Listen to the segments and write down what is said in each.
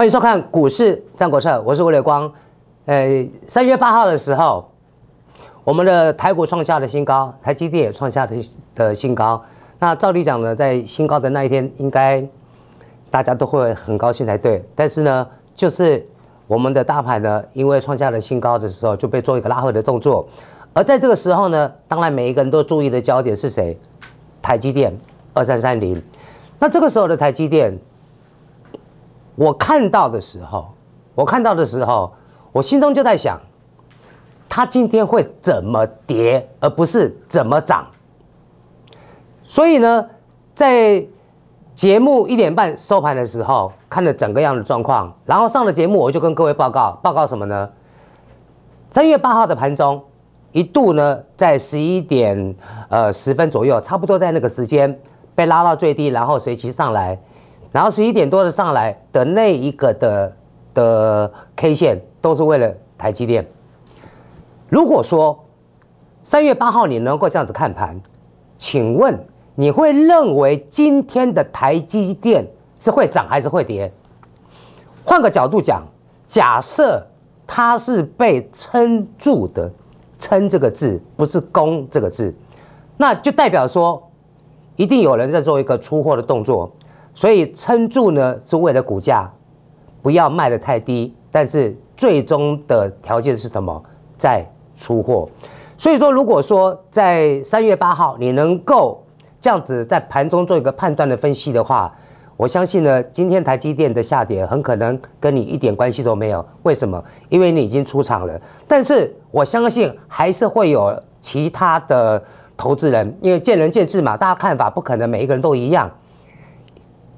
欢迎收看《股市战国策》，我是吴磊光。呃，三月八号的时候，我们的台股创下了新高，台积电也创下的的新高。那照理讲呢，在新高的那一天，应该大家都会很高兴才对。但是呢，就是我们的大盘呢，因为创下了新高的时候，就被做一个拉回的动作。而在这个时候呢，当然每一个人都注意的焦点是谁？台积电二三三零。那这个时候的台积电。我看到的时候，我看到的时候，我心中就在想，它今天会怎么跌，而不是怎么涨。所以呢，在节目一点半收盘的时候，看了整个样的状况，然后上了节目，我就跟各位报告，报告什么呢？三月八号的盘中一度呢，在十一点呃十分左右，差不多在那个时间被拉到最低，然后随即上来。然后十一点多的上来的那一个的的 K 线都是为了台积电。如果说三月八号你能够这样子看盘，请问你会认为今天的台积电是会涨还是会跌？换个角度讲，假设它是被撑住的，撑这个字不是攻这个字，那就代表说一定有人在做一个出货的动作。所以撑住呢，是为了股价不要卖的太低，但是最终的条件是什么？在出货。所以说，如果说在三月八号你能够这样子在盘中做一个判断的分析的话，我相信呢，今天台积电的下跌很可能跟你一点关系都没有。为什么？因为你已经出场了。但是我相信还是会有其他的投资人，因为见仁见智嘛，大家看法不可能每一个人都一样。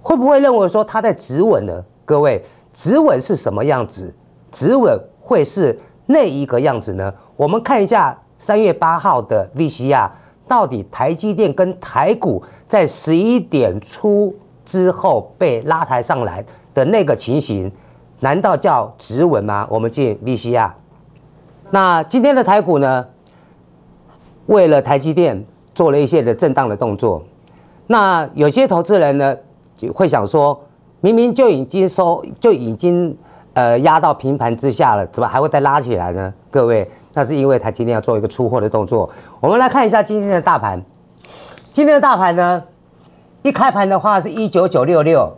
会不会认为说他在止稳呢？各位，止稳是什么样子？止稳会是那一个样子呢？我们看一下三月八号的 V C r 到底台积电跟台股在十一点出之后被拉抬上来的那个情形，难道叫止稳吗？我们进 V C r 那今天的台股呢，为了台积电做了一些的震荡的动作，那有些投资人呢？会想说，明明就已经收，就已经呃压到平盘之下了，怎么还会再拉起来呢？各位，那是因为它今天要做一个出货的动作。我们来看一下今天的大盘，今天的大盘呢，一开盘的话是一九九六六，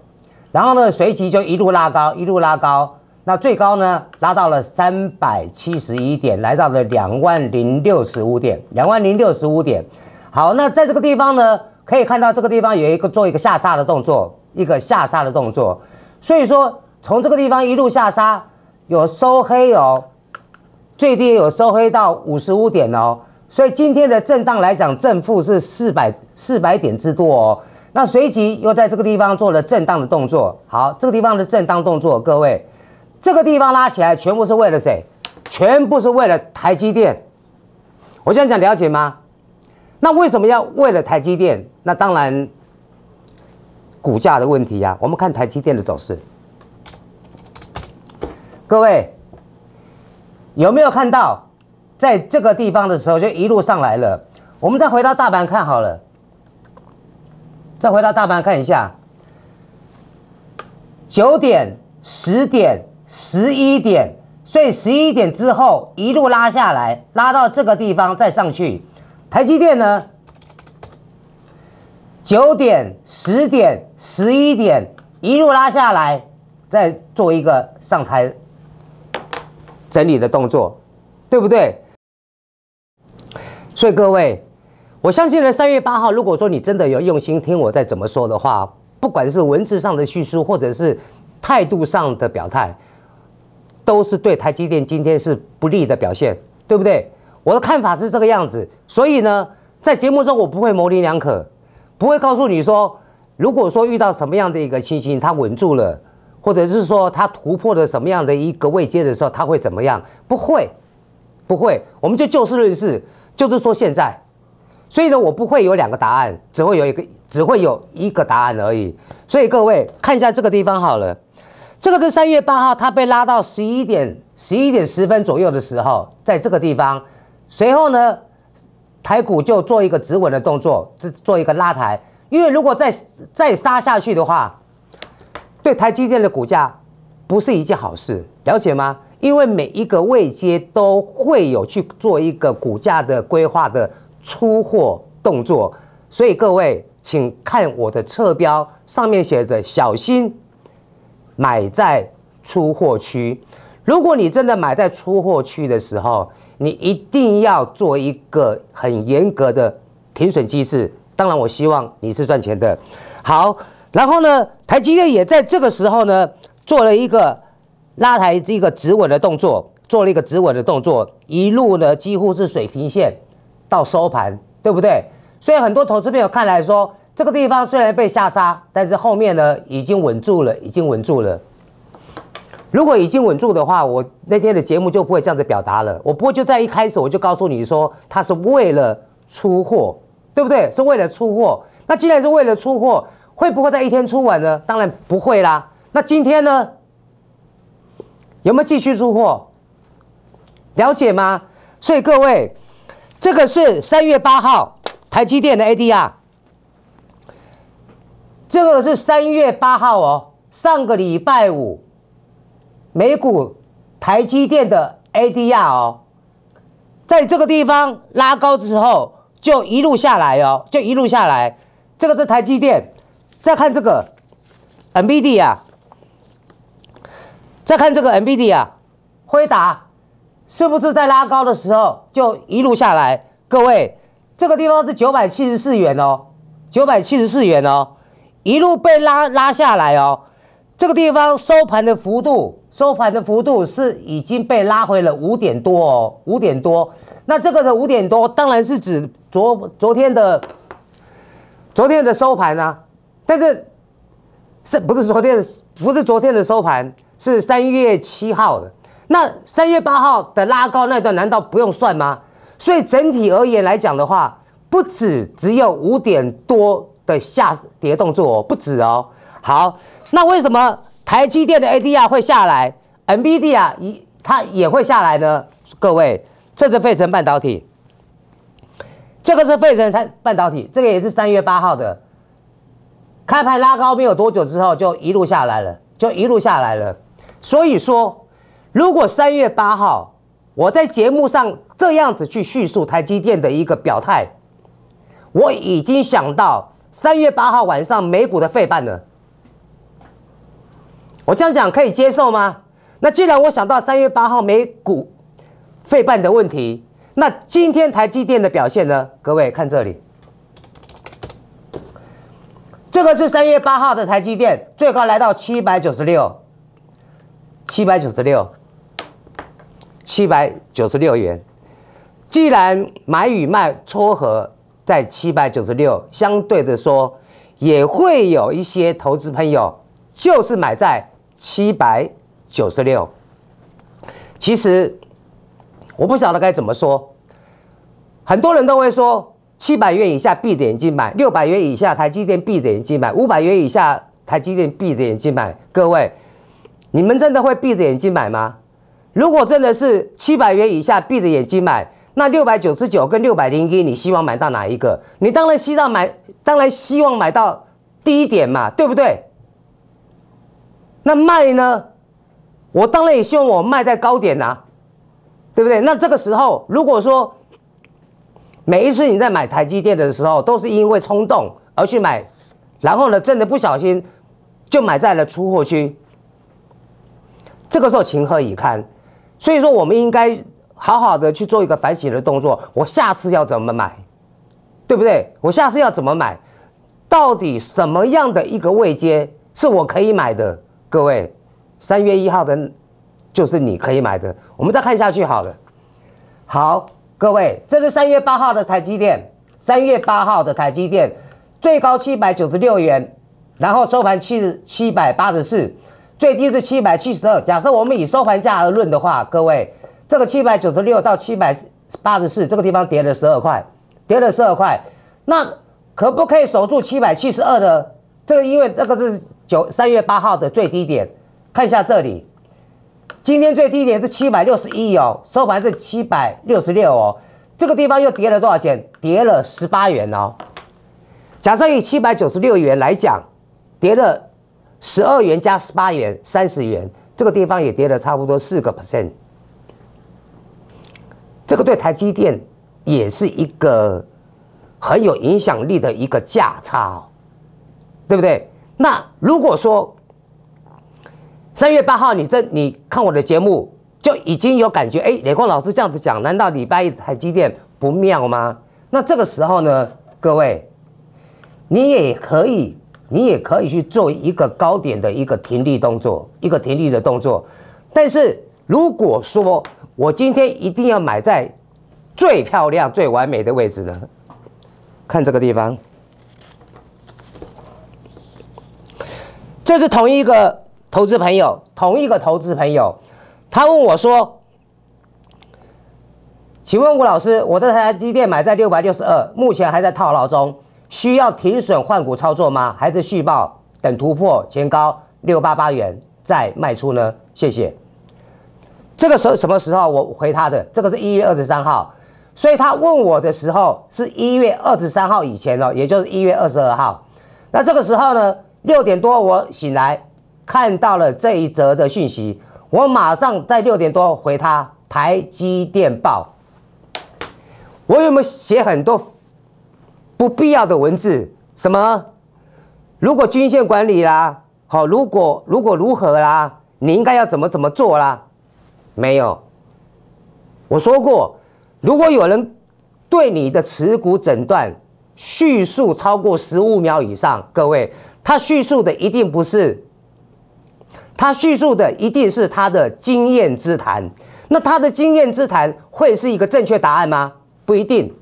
然后呢随即就一路拉高，一路拉高，那最高呢拉到了三百七十一点，来到了两万零六十五点，两万零六十五点。好，那在这个地方呢。可以看到这个地方有一个做一个下杀的动作，一个下杀的动作，所以说从这个地方一路下杀，有收黑哦，最低有收黑到五十五点哦，所以今天的震荡来讲，正负是四百四百点之多哦。那随即又在这个地方做了震荡的动作，好，这个地方的震荡动作，各位，这个地方拉起来全部是为了谁？全部是为了台积电，我现在讲了解吗？那为什么要为了台积电？那当然股价的问题呀。我们看台积电的走势，各位有没有看到，在这个地方的时候就一路上来了？我们再回到大盘看好了，再回到大盘看一下，九点、十点、十一点，所以十一点之后一路拉下来，拉到这个地方再上去。台积电呢，九点、十点、十一点，一路拉下来，再做一个上台整理的动作，对不对？所以各位，我相信呢，三月八号，如果说你真的有用心听我在怎么说的话，不管是文字上的叙述，或者是态度上的表态，都是对台积电今天是不利的表现，对不对？我的看法是这个样子，所以呢，在节目中我不会模棱两可，不会告诉你说，如果说遇到什么样的一个情形，它稳住了，或者是说它突破了什么样的一个位阶的时候，它会怎么样？不会，不会，我们就就事论事，就是说现在，所以呢，我不会有两个答案，只会有一个，只会有一个答案而已。所以各位看一下这个地方好了，这个是三月八号，它被拉到十一点十一点十分左右的时候，在这个地方。随后呢，台股就做一个止稳的动作，做做一个拉抬，因为如果再再杀下去的话，对台积电的股价不是一件好事，了解吗？因为每一个位阶都会有去做一个股价的规划的出货动作，所以各位请看我的侧标，上面写着小心买在出货区，如果你真的买在出货区的时候。你一定要做一个很严格的停损机制。当然，我希望你是赚钱的。好，然后呢，台积电也在这个时候呢，做了一个拉抬这个止稳的动作，做了一个止稳的动作，一路呢几乎是水平线到收盘，对不对？所以很多投资朋友看来说，这个地方虽然被下杀，但是后面呢已经稳住了，已经稳住了。如果已经稳住的话，我那天的节目就不会这样子表达了。我不过就在一开始我就告诉你说，它是为了出货，对不对？是为了出货。那既然是为了出货，会不会在一天出完呢？当然不会啦。那今天呢，有没有继续出货？了解吗？所以各位，这个是三月八号台积电的 ADR，这个是三月八号哦，上个礼拜五。美股台积电的 ADR 哦，在这个地方拉高之后，就一路下来哦，就一路下来。这个是台积电。再看这个 n v d 啊，再看这个 n v d 啊，辉达是不是在拉高的时候就一路下来？各位，这个地方是九百七十四元哦，九百七十四元哦，一路被拉拉下来哦。这个地方收盘的幅度。收盘的幅度是已经被拉回了五点多哦，五点多。那这个的五点多当然是指昨昨天的昨天的收盘啊，但是是不是昨天不是昨天的收盘是三月七号的？那三月八号的拉高那段难道不用算吗？所以整体而言来讲的话，不止只有五点多的下跌动作哦，不止哦。好，那为什么？台积电的 ADR 会下来 n v d 啊，一它也会下来呢。各位，这是费城半导体，这个是费城半半导体，这个也是三月八号的开盘拉高没有多久之后就一路下来了，就一路下来了。所以说，如果三月八号我在节目上这样子去叙述台积电的一个表态，我已经想到三月八号晚上美股的费半了。我这样讲可以接受吗？那既然我想到三月八号美股废半的问题，那今天台积电的表现呢？各位看这里，这个是三月八号的台积电，最高来到七百九十六，七百九十六，七百九十六元。既然买与卖撮合在七百九十六，相对的说，也会有一些投资朋友就是买在。七百九十六，其实我不晓得该怎么说。很多人都会说七百元以下闭着眼睛买，六百元以下台积电闭着眼睛买，五百元以下台积电闭着眼睛买。各位，你们真的会闭着眼睛买吗？如果真的是七百元以下闭着眼睛买，那六百九十九跟六百零一，你希望买到哪一个？你当然希望买，当然希望买到低一点嘛，对不对？那卖呢？我当然也希望我卖在高点啊，对不对？那这个时候，如果说每一次你在买台积电的时候，都是因为冲动而去买，然后呢，真的不小心就买在了出货区，这个时候情何以堪？所以说，我们应该好好的去做一个反省的动作。我下次要怎么买，对不对？我下次要怎么买？到底什么样的一个位阶是我可以买的？各位，三月一号的，就是你可以买的。我们再看下去好了。好，各位，这是三月八号的台积电，三月八号的台积电最高七百九十六元，然后收盘七七百八十四，最低是七百七十二。假设我们以收盘价而论的话，各位，这个七百九十六到七百八十四，这个地方跌了十二块，跌了十二块，那可不可以守住七百七十二的？这个因为这个是。九三月八号的最低点，看一下这里，今天最低点是七百六十一哦，收盘是七百六十六哦，这个地方又跌了多少钱？跌了十八元哦。假设以七百九十六元来讲，跌了十二元加十八元，三十元，这个地方也跌了差不多四个 percent。这个对台积电也是一个很有影响力的一个价差，哦，对不对？那如果说三月八号你这你看我的节目，就已经有感觉，哎，雷光老师这样子讲，难道礼拜一台积电不妙吗？那这个时候呢，各位，你也可以，你也可以去做一个高点的一个停利动作，一个停利的动作。但是如果说我今天一定要买在最漂亮、最完美的位置呢？看这个地方。这是同一个投资朋友，同一个投资朋友，他问我说：“请问吴老师，我这台机电买在六百六十二，目前还在套牢中，需要停损换股操作吗？还是续报等突破前高六八八元再卖出呢？”谢谢。这个时候什么时候我回他的？这个是一月二十三号，所以他问我的时候是一月二十三号以前哦，也就是一月二十二号。那这个时候呢？六点多我醒来，看到了这一则的讯息，我马上在六点多回他台积电报。我有没有写很多不必要的文字？什么？如果均线管理啦，好，如果如果如何啦，你应该要怎么怎么做啦？没有。我说过，如果有人对你的持股诊断，叙述超过十五秒以上，各位，他叙述的一定不是，他叙述的一定是他的经验之谈。那他的经验之谈会是一个正确答案吗？不一定，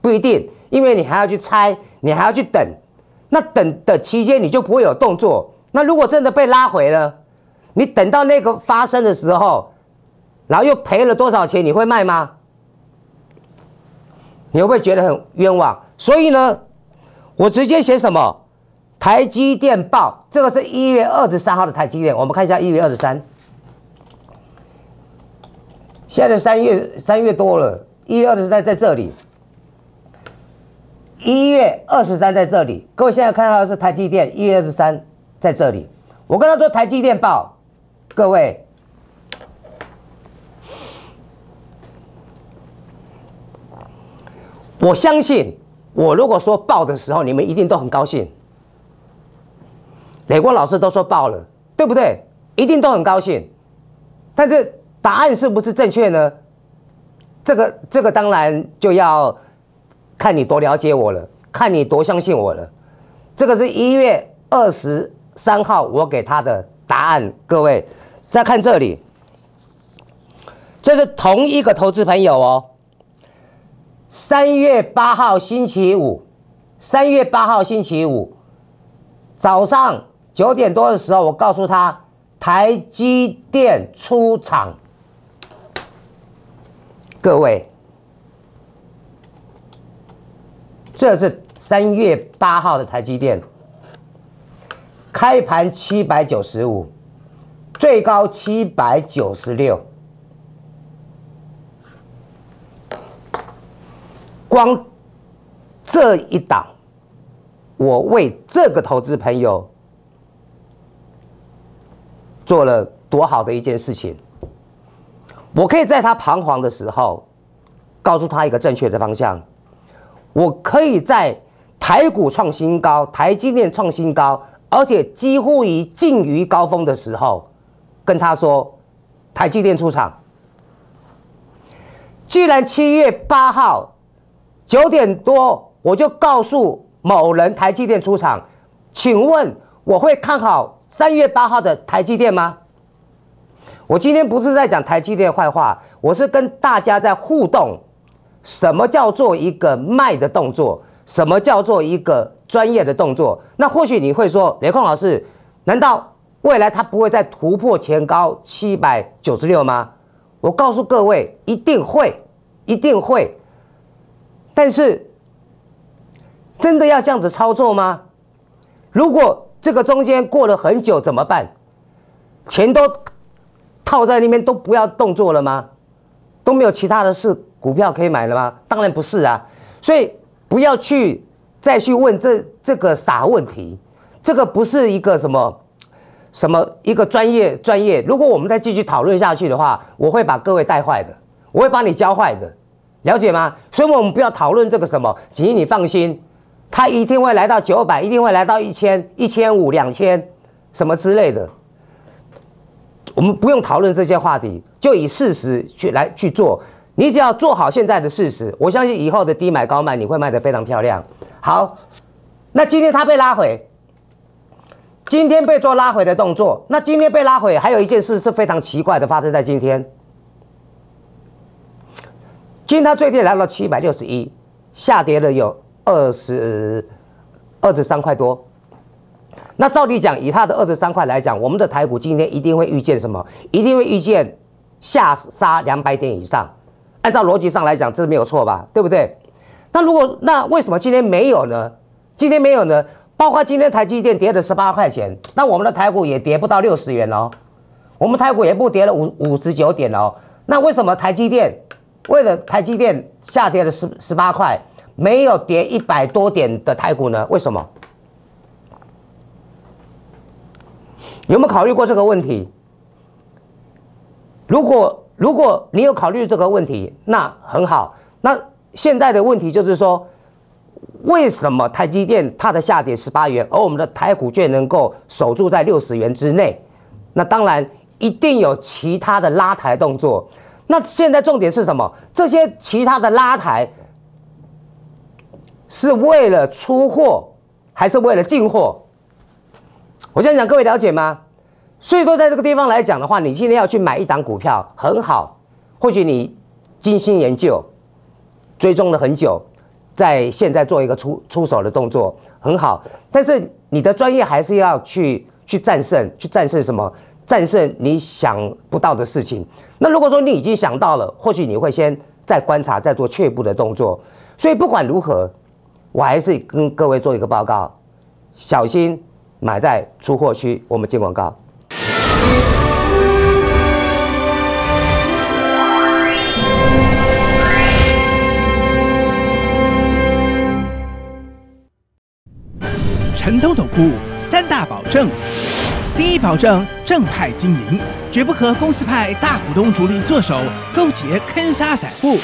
不一定，因为你还要去猜，你还要去等。那等的期间你就不会有动作。那如果真的被拉回了，你等到那个发生的时候，然后又赔了多少钱？你会卖吗？你会不会觉得很冤枉？所以呢，我直接写什么？台积电报，这个是一月二十三号的台积电。我们看一下一月二十三，现在三月三月多了，一月二十三在这里，一月二十三在这里。各位现在看到的是台积电一月二十三在这里。我跟他说台积电报，各位，我相信。我如果说报的时候，你们一定都很高兴。磊光老师都说报了，对不对？一定都很高兴。但是答案是不是正确呢？这个这个当然就要看你多了解我了，看你多相信我了。这个是一月二十三号我给他的答案。各位再看这里，这是同一个投资朋友哦。三月八号星期五，三月八号星期五早上九点多的时候，我告诉他台积电出厂。各位，这是三月八号的台积电，开盘七百九十五，最高七百九十六。光这一档，我为这个投资朋友做了多好的一件事情！我可以在他彷徨的时候，告诉他一个正确的方向；我可以在台股创新高、台积电创新高，而且几乎已近于高峰的时候，跟他说：“台积电出场。”既然七月八号。九点多我就告诉某人台积电出场，请问我会看好三月八号的台积电吗？我今天不是在讲台积电坏话，我是跟大家在互动。什么叫做一个卖的动作？什么叫做一个专业的动作？那或许你会说，连控老师，难道未来它不会再突破前高七百九十六吗？我告诉各位，一定会，一定会。但是，真的要这样子操作吗？如果这个中间过了很久怎么办？钱都套在那边都不要动作了吗？都没有其他的事股票可以买了吗？当然不是啊！所以不要去再去问这这个傻问题，这个不是一个什么什么一个专业专业。如果我们再继续讨论下去的话，我会把各位带坏的，我会把你教坏的。了解吗？所以，我们不要讨论这个什么。锦衣，你放心，他一定会来到九百，一定会来到一千、一千五、两千，什么之类的。我们不用讨论这些话题，就以事实去来去做。你只要做好现在的事实，我相信以后的低买高卖，你会卖的非常漂亮。好，那今天它被拉回，今天被做拉回的动作。那今天被拉回，还有一件事是非常奇怪的，发生在今天。今天它最低来了七百六十一，下跌了有二十二十三块多。那照理讲，以它的二十三块来讲，我们的台股今天一定会遇见什么？一定会遇见下杀两百点以上。按照逻辑上来讲，这没有错吧？对不对？那如果那为什么今天没有呢？今天没有呢？包括今天台积电跌了十八块钱，那我们的台股也跌不到六十元哦，我们台股也不跌了五五十九点哦。那为什么台积电？为了台积电下跌了十十八块，没有跌一百多点的台股呢？为什么？有没有考虑过这个问题？如果如果你有考虑这个问题，那很好。那现在的问题就是说，为什么台积电它的下跌十八元，而我们的台股却能够守住在六十元之内？那当然一定有其他的拉抬动作。那现在重点是什么？这些其他的拉抬，是为了出货还是为了进货？我想想讲，各位了解吗？所以说，在这个地方来讲的话，你今天要去买一档股票，很好，或许你精心研究、追踪了很久，在现在做一个出出手的动作，很好。但是你的专业还是要去去战胜，去战胜什么？战胜你想不到的事情。那如果说你已经想到了，或许你会先再观察，再做确步的动作。所以不管如何，我还是跟各位做一个报告：小心买在出货区。我们接广告。陈投土库三大保证。第一保证正派经营，绝不和公司派大股东主力做手勾结坑杀散户。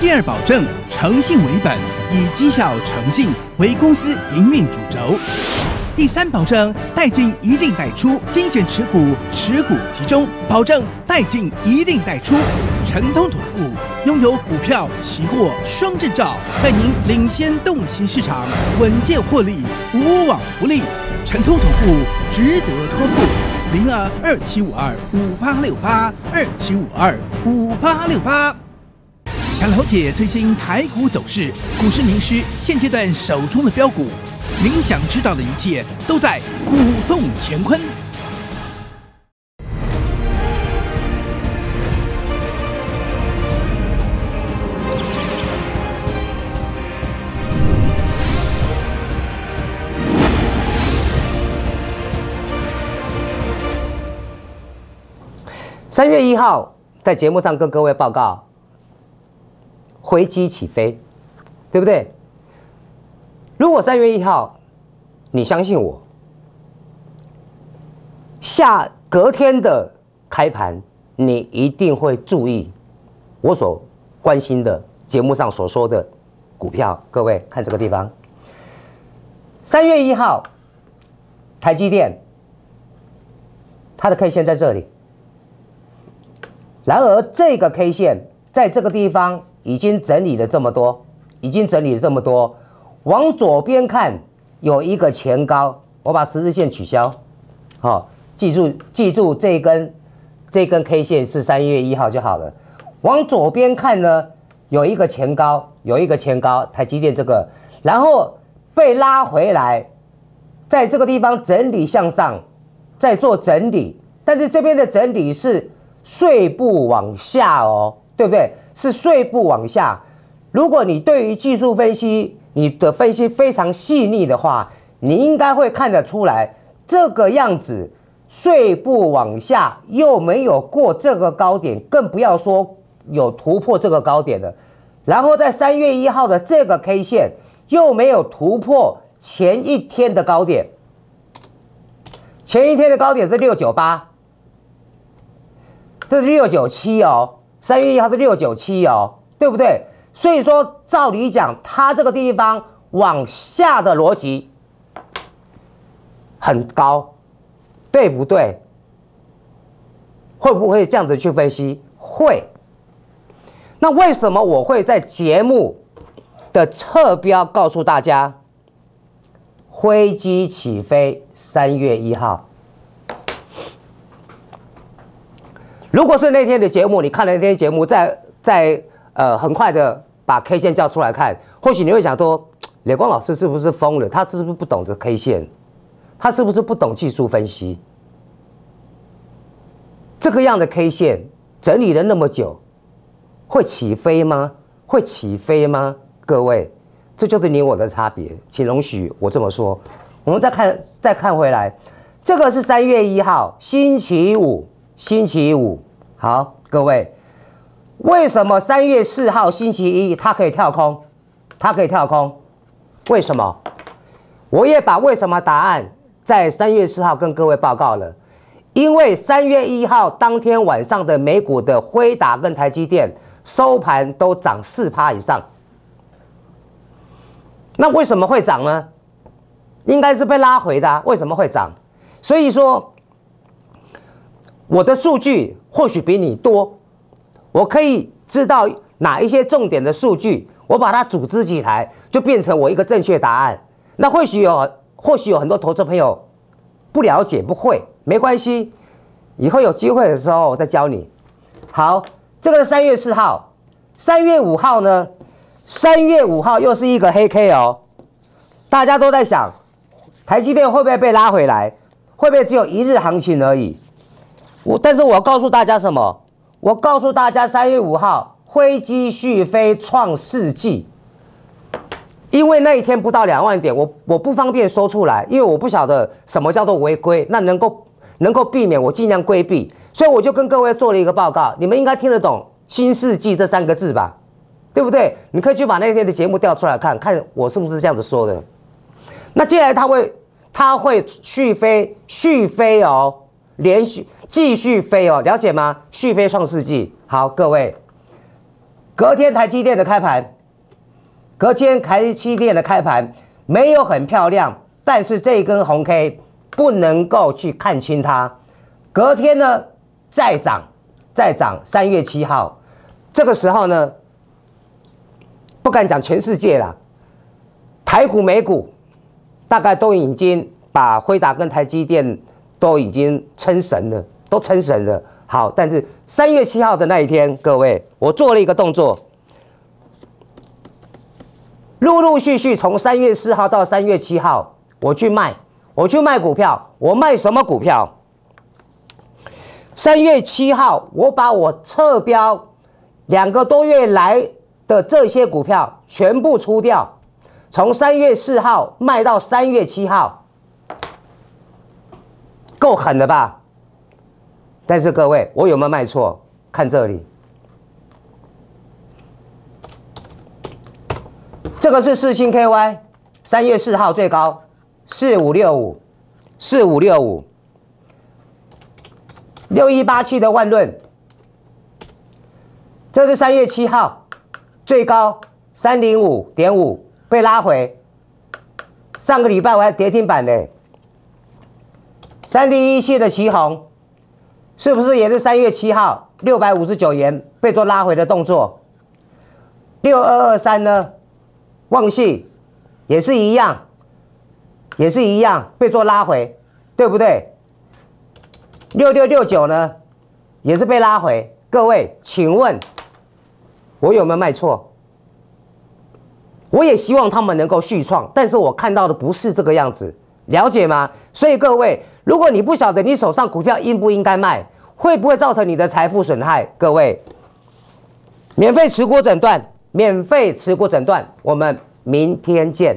第二保证诚信为本，以绩效诚信为公司营运主轴。第三保证代进一定代出，精选持股，持股集中，保证代进一定代出，成通吐故。拥有股票期货双证照，带您领先动悉市场，稳健获利，无往不利。全通投顾值得托付，零二二七五二五八六八二七五二五八六八。想了解最新台股走势，股市名师现阶段手中的标股，您想知道的一切都在《股动乾坤》。三月一号在节目上跟各位报告，飞机起飞，对不对？如果三月一号你相信我，下隔天的开盘你一定会注意我所关心的节目上所说的股票。各位看这个地方，三月一号台积电它的 K 线在这里。然而，这个 K 线在这个地方已经整理了这么多，已经整理了这么多。往左边看有一个前高，我把十字线取消。好，记住记住这根这根 K 线是三月一号就好了。往左边看呢，有一个前高，有一个前高，台积电这个，然后被拉回来，在这个地方整理向上，在做整理，但是这边的整理是。碎步往下哦，对不对？是碎步往下。如果你对于技术分析，你的分析非常细腻的话，你应该会看得出来，这个样子碎步往下，又没有过这个高点，更不要说有突破这个高点的。然后在三月一号的这个 K 线，又没有突破前一天的高点，前一天的高点是六九八。这是六九七哦，三月一号是六九七哦，对不对？所以说，照理讲，它这个地方往下的逻辑很高，对不对？会不会这样子去分析？会。那为什么我会在节目，的侧标告诉大家，飞机起飞三月一号？如果是那天的节目，你看那天节目，再再呃，很快的把 K 线叫出来看，或许你会想说，雷光老师是不是疯了？他是不是不懂这 K 线？他是不是不懂技术分析？这个样的 K 线整理了那么久，会起飞吗？会起飞吗？各位，这就是你我的差别，请容许我这么说。我们再看，再看回来，这个是三月一号，星期五。星期五，好，各位，为什么三月四号星期一它可以跳空，它可以跳空，为什么？我也把为什么答案在三月四号跟各位报告了，因为三月一号当天晚上的美股的辉达跟台积电收盘都涨四趴以上，那为什么会涨呢？应该是被拉回的，为什么会涨？所以说。我的数据或许比你多，我可以知道哪一些重点的数据，我把它组织起来，就变成我一个正确答案。那或许有，或许有很多投资朋友不了解不会，没关系，以后有机会的时候我再教你。好，这个是三月四号，三月五号呢？三月五号又是一个黑 K 哦，大家都在想，台积电会不会被拉回来？会不会只有一日行情而已？我但是我要告诉大家什么？我告诉大家，三月五号灰机续飞创世纪，因为那一天不到两万点，我我不方便说出来，因为我不晓得什么叫做违规，那能够能够避免我尽量规避，所以我就跟各位做了一个报告，你们应该听得懂“新世纪”这三个字吧？对不对？你可以去把那天的节目调出来看看，我是不是这样子说的？那接下来他会他会续飞续飞哦，连续。继续飞哦，了解吗？续飞创世纪。好，各位，隔天台积电的开盘，隔天台积电的开盘没有很漂亮，但是这一根红 K 不能够去看清它。隔天呢再涨，再涨。三月七号，这个时候呢不敢讲全世界了，台股美股大概都已经把辉达跟台积电都已经称神了。都成神了，好，但是三月七号的那一天，各位，我做了一个动作，陆陆续续从三月四号到三月七号，我去卖，我去卖股票，我卖什么股票？三月七号，我把我测标两个多月来的这些股票全部出掉，从三月四号卖到三月七号，够狠的吧？但是各位，我有没有卖错？看这里，这个是四星 KY，三月四号最高四五六五，四五六五，六一八七的万润，这是三月七号最高三零五点五，被拉回。上个礼拜我还跌停板呢，三零一系的旗宏。是不是也是三月七号六百五十九元被做拉回的动作？六二二三呢？旺系也是一样，也是一样被做拉回，对不对？六六六九呢？也是被拉回。各位，请问，我有没有卖错？我也希望他们能够续创，但是我看到的不是这个样子，了解吗？所以各位。如果你不晓得你手上股票应不应该卖，会不会造成你的财富损害？各位，免费持股诊断，免费持股诊断，我们明天见。